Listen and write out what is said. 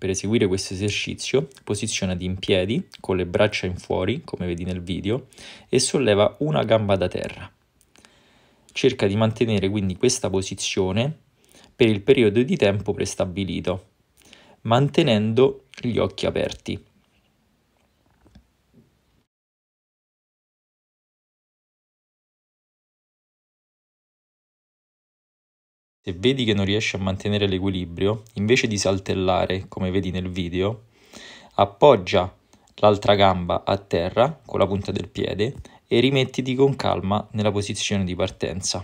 Per eseguire questo esercizio, posizionati in piedi con le braccia in fuori, come vedi nel video, e solleva una gamba da terra. Cerca di mantenere quindi questa posizione per il periodo di tempo prestabilito, mantenendo gli occhi aperti. Se vedi che non riesci a mantenere l'equilibrio, invece di saltellare, come vedi nel video, appoggia l'altra gamba a terra con la punta del piede e rimettiti con calma nella posizione di partenza.